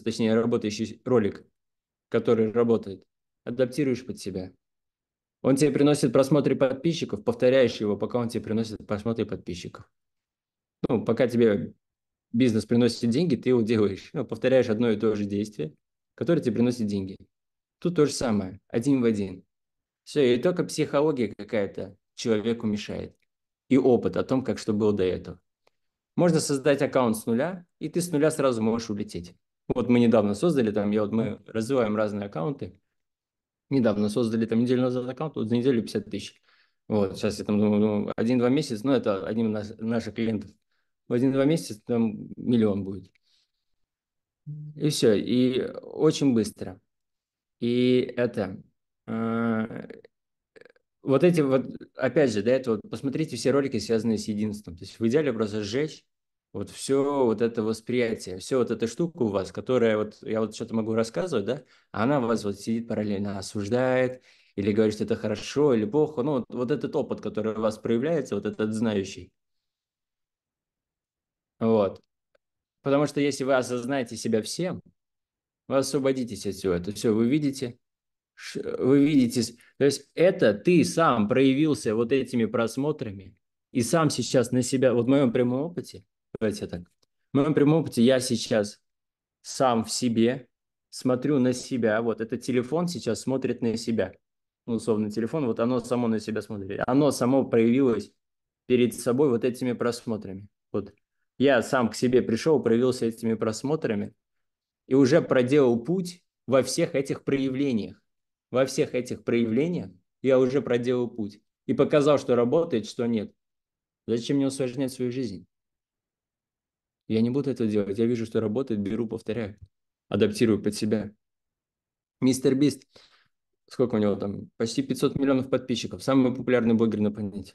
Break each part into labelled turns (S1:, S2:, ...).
S1: точнее работающий ролик, который работает, адаптируешь под себя. Он тебе приносит просмотры подписчиков, повторяешь его, пока он тебе приносит просмотры подписчиков. Ну, пока тебе бизнес приносит деньги, ты его делаешь. Ну, повторяешь одно и то же действие, которое тебе приносит деньги. Тут то же самое, один в один. Все, и только психология какая-то человеку мешает. И опыт о том, как что было до этого. Можно создать аккаунт с нуля, и ты с нуля сразу можешь улететь. Вот мы недавно создали там, я вот мы развиваем разные аккаунты. Недавно создали там неделю назад аккаунт, вот за неделю 50 тысяч. Вот, сейчас я там думаю, ну, ну, один-два месяца, ну, это один из наш, наших клиентов. В один-два месяца там миллион будет. И все, и очень быстро. И это, э, вот эти вот, опять же, да, это вот, посмотрите все ролики, связанные с единством. То есть в идеале просто сжечь вот все вот это восприятие, все вот эта штука у вас, которая вот, я вот что-то могу рассказывать, да, а она у вас вот сидит параллельно, осуждает, или говорит, что это хорошо, или плохо, ну вот, вот этот опыт, который у вас проявляется, вот этот знающий. Вот. Потому что если вы осознаете себя всем, вы освободитесь от всего этого. Все, вы видите, вы видите, то есть это ты сам проявился вот этими просмотрами, и сам сейчас на себя, вот в моем прямом опыте, Давайте так. В моем прямом опыте я сейчас сам в себе смотрю на себя. Вот этот телефон сейчас смотрит на себя. Ну, условно, телефон, вот оно само на себя смотрит. Оно само проявилось перед собой вот этими просмотрами. Вот я сам к себе пришел, проявился этими просмотрами и уже проделал путь во всех этих проявлениях. Во всех этих проявлениях я уже проделал путь и показал, что работает, что нет. Зачем мне усложнять свою жизнь? Я не буду это делать. Я вижу, что работает, беру, повторяю. Адаптирую под себя. Мистер Бист, сколько у него там? Почти 500 миллионов подписчиков. Самый популярный блогер на планете.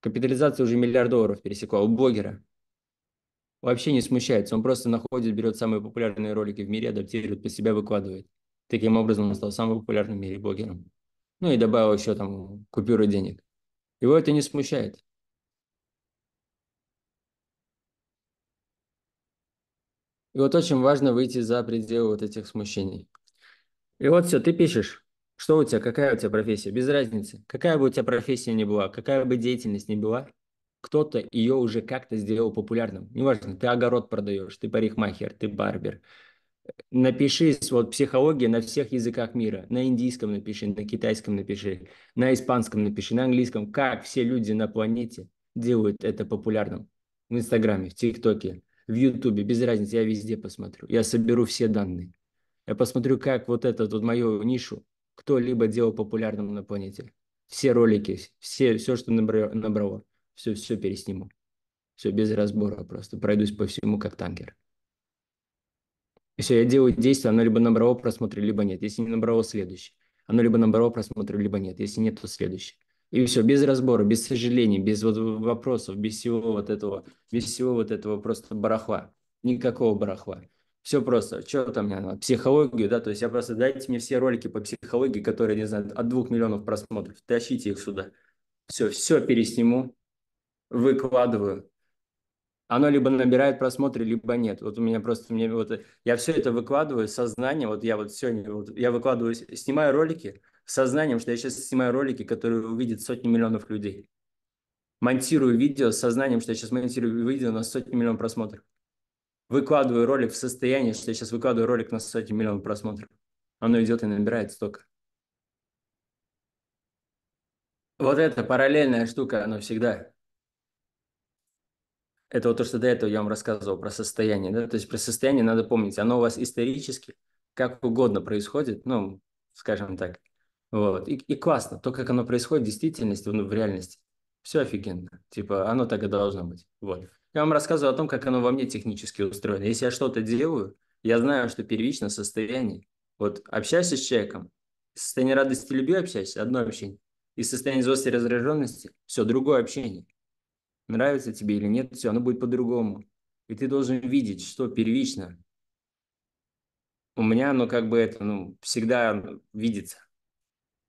S1: Капитализация уже миллиард долларов пересекла. У блогера вообще не смущается. Он просто находит, берет самые популярные ролики в мире, адаптирует под себя, выкладывает. Таким образом, он стал самым популярным в мире блогером. Ну и добавил еще там купюры денег. Его это не смущает. И вот очень важно выйти за пределы вот этих смущений. И вот все, ты пишешь. Что у тебя, какая у тебя профессия? Без разницы. Какая бы у тебя профессия ни была, какая бы деятельность ни была, кто-то ее уже как-то сделал популярным. Неважно, ты огород продаешь, ты парикмахер, ты барбер. Напиши вот психологии на всех языках мира. На индийском напиши, на китайском напиши, на испанском напиши, на английском. Как все люди на планете делают это популярным? В Инстаграме, в ТикТоке, в Ютубе, без разницы, я везде посмотрю. Я соберу все данные. Я посмотрю, как вот этот вот мою нишу кто-либо делал популярным на планете. Все ролики, все, все что набрало, все, все пересниму. Все без разбора просто. Пройдусь по всему, как танкер. все, я делаю действие, оно либо набрало просмотры, либо нет. Если не набрало, следующее. Оно либо набрало просмотры, либо нет. Если нет, то следующее. И все, без разбора, без сожалений, без вот вопросов, без всего вот этого, без всего вот этого просто барахла. Никакого барахла. Все просто. Что там мне надо? Психологию, да? То есть я просто дайте мне все ролики по психологии, которые, не знаю, от двух миллионов просмотров. Тащите их сюда. Все, все пересниму, выкладываю. Оно либо набирает просмотры, либо нет. Вот у меня просто, мне вот, я все это выкладываю, сознание, вот я вот сегодня, вот, я выкладываю, снимаю ролики, сознанием, что я сейчас снимаю ролики, которые увидят сотни миллионов людей. Монтирую видео с сознанием, что я сейчас монтирую видео на сотни миллионов просмотров. Выкладываю ролик в состоянии, что я сейчас выкладываю ролик на сотни миллионов просмотров. Оно идет и набирает столько. Вот эта параллельная штука, она всегда. Это вот то, что до этого я вам рассказывал про состояние. Да? То есть про состояние надо помнить. Оно у вас исторически, как угодно происходит, ну, скажем так, вот. И, и классно, то, как оно происходит в действительности, ну, в реальности. Все офигенно. Типа, оно так и должно быть. Вот. Я вам рассказываю о том, как оно во мне технически устроено. Если я что-то делаю, я знаю, что первично состояние. Вот общаешься с человеком, состояние радости и любви общаешься, одно общение. И состояние злости и раздраженности, все, другое общение. Нравится тебе или нет, все, оно будет по-другому. И ты должен видеть, что первично. У меня оно как бы это, ну, всегда ну, видится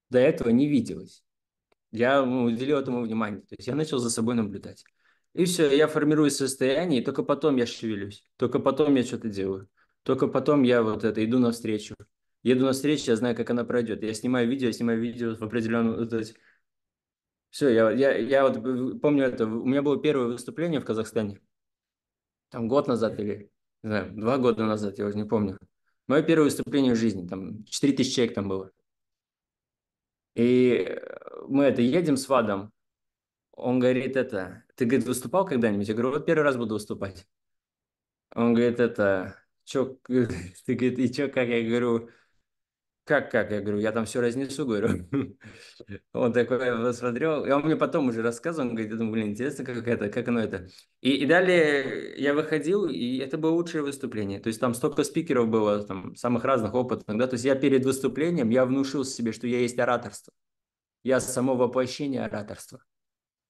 S1: до этого не виделось. Я уделил этому внимание, то есть я начал за собой наблюдать. И все, я формирую состояние, и только потом я шевелюсь, только потом я что-то делаю, только потом я вот это иду навстречу. Еду навстречу, я знаю, как она пройдет. Я снимаю видео, я снимаю видео в определенном... Ну, то есть... Все, я, я, я вот помню это. У меня было первое выступление в Казахстане. Там год назад или, не знаю, два года назад, я уже не помню. Мое первое выступление в жизни. Там 4000 человек там было. И мы это едем с Вадом. Он говорит это, ты, говорит, выступал когда-нибудь? Я говорю, вот первый раз буду выступать. Он говорит это, чё, ты, говорит, и чё, как? Я говорю, как, как? Я говорю, я там все разнесу, говорю. Он такой посмотрел, э, и он мне потом уже рассказывал, он говорит, я думаю, блин, интересно, как это, как оно это. И, и далее я выходил, и это было лучшее выступление. То есть там столько спикеров было, там самых разных опытов. да, то есть я перед выступлением, я внушил себе, что я есть ораторство. Я само воплощение ораторства.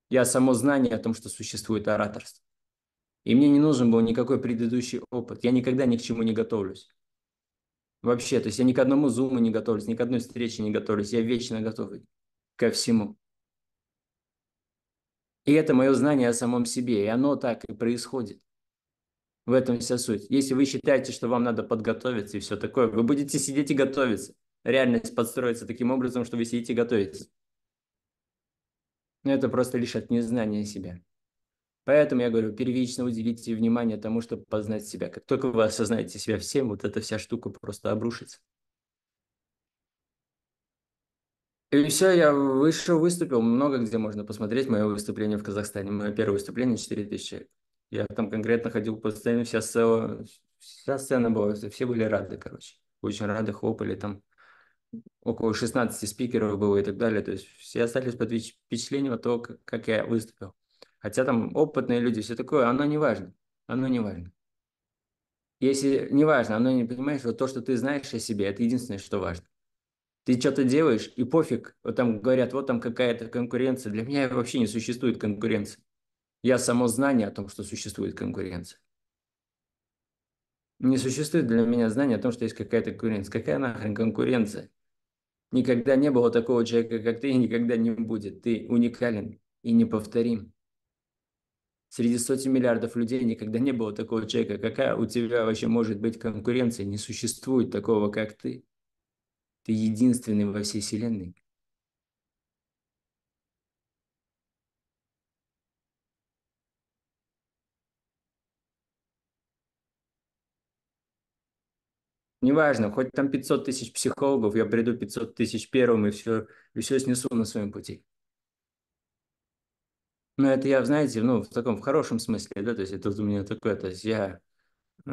S1: Я само знание о том, что существует ораторство. И мне не нужен был никакой предыдущий опыт. Я никогда ни к чему не готовлюсь. Вообще, то есть я ни к одному зуму не готовлюсь, ни к одной встрече не готовлюсь. Я вечно готов ко всему. И это мое знание о самом себе, и оно так и происходит. В этом вся суть. Если вы считаете, что вам надо подготовиться и все такое, вы будете сидеть и готовиться. Реальность подстроится таким образом, что вы сидите и готовитесь. Но это просто лишь от незнания себя. Поэтому я говорю, первично уделите внимание тому, чтобы познать себя. Как только вы осознаете себя всем, вот эта вся штука просто обрушится. И все, я выше выступил. Много где можно посмотреть мое выступление в Казахстане. Мое первое выступление 4000 человек. Я там конкретно ходил по сцене, вся сцена, вся сцена была, все были рады, короче. Очень рады, хлопали там. Около 16 спикеров было и так далее. То есть все остались под впечатлением от того, как я выступил. Хотя там опытные люди, все такое, оно не важно. Оно не важно. Если не важно, оно не понимаешь, вот то, что ты знаешь о себе, это единственное, что важно. Ты что-то делаешь, и пофиг, вот там говорят, вот там какая-то конкуренция. Для меня вообще не существует конкуренции. Я само знание о том, что существует конкуренция. Не существует для меня знание о том, что есть какая-то конкуренция. Какая нахрен конкуренция? Никогда не было такого человека, как ты, и никогда не будет. Ты уникален и неповторим среди сотен миллиардов людей никогда не было такого человека. Какая у тебя вообще может быть конкуренция? Не существует такого, как ты. Ты единственный во всей Вселенной. Неважно, хоть там 500 тысяч психологов, я приду 500 тысяч первым и все, и все снесу на своем пути. Ну, это я, знаете, ну, в таком, в хорошем смысле, да, то есть это у меня такое, то есть я э,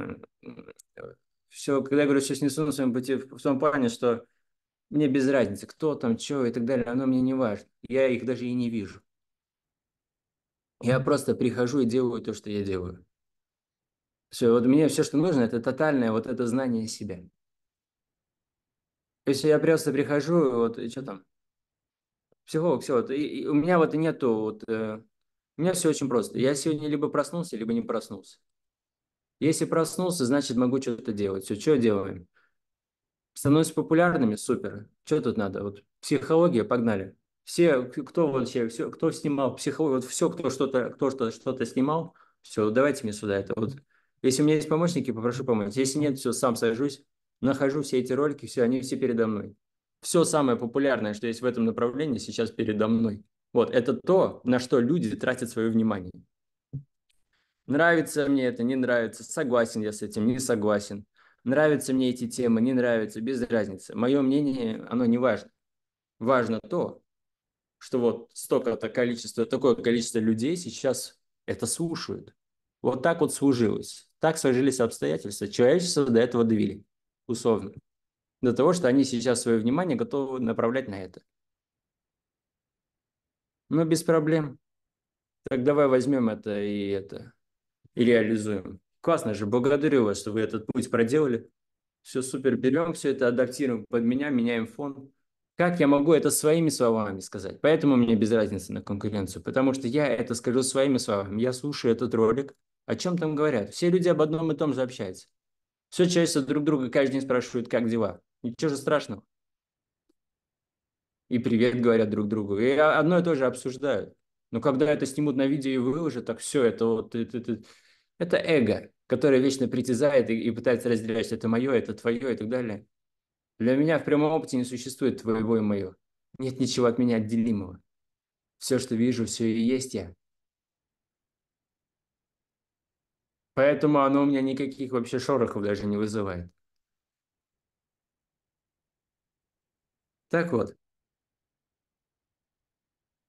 S1: все, когда я говорю, сейчас несу на своем пути, в том плане, что мне без разницы, кто там, что и так далее, оно мне не важно. Я их даже и не вижу. Я просто прихожу и делаю то, что я делаю. Все, вот мне все, что нужно, это тотальное вот это знание себя. То есть я просто прихожу, вот, и что там, психолог, все, вот, и, и у меня вот нету вот э, у меня все очень просто. Я сегодня либо проснулся, либо не проснулся. Если проснулся, значит могу что-то делать. Все, что делаем? Становимся популярными? Супер. Что тут надо? Вот психология, погнали. Все, кто вообще, все, кто снимал психологию, вот все, кто что-то, кто что-то что снимал, все, давайте мне сюда это. Вот. Если у меня есть помощники, попрошу помочь. Если нет, все, сам сажусь, нахожу все эти ролики, все, они все передо мной. Все самое популярное, что есть в этом направлении, сейчас передо мной. Вот, это то, на что люди тратят свое внимание. Нравится мне это, не нравится, согласен я с этим, не согласен. Нравятся мне эти темы, не нравятся, без разницы. Мое мнение, оно не важно. Важно то, что вот столько-то количество, такое количество людей сейчас это слушают. Вот так вот служилось. Так сложились обстоятельства. Человечество до этого довели, условно. До того, что они сейчас свое внимание готовы направлять на это. Ну, без проблем. Так давай возьмем это и это, и реализуем. Классно же, благодарю вас, что вы этот путь проделали. Все супер, берем все это, адаптируем под меня, меняем фон. Как я могу это своими словами сказать? Поэтому мне без разницы на конкуренцию, потому что я это скажу своими словами. Я слушаю этот ролик, о чем там говорят. Все люди об одном и том же общаются. Все человечество друг друга каждый день спрашивают, как дела. Ничего же страшного и привет говорят друг другу, и одно и то же обсуждают. Но когда это снимут на видео и выложат, так все, это вот это, это, это эго, которое вечно притязает и, и пытается разделять, это мое, это твое и так далее. Для меня в прямом опыте не существует твоего и мое. Нет ничего от меня отделимого. Все, что вижу, все и есть я. Поэтому оно у меня никаких вообще шорохов даже не вызывает. Так вот,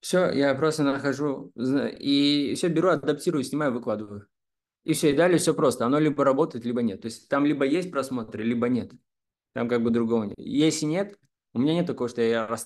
S1: все, я просто нахожу и все беру, адаптирую, снимаю, выкладываю. И все, и далее все просто. Оно либо работает, либо нет. То есть там либо есть просмотры, либо нет. Там как бы другого нет. Если нет, у меня нет такого, что я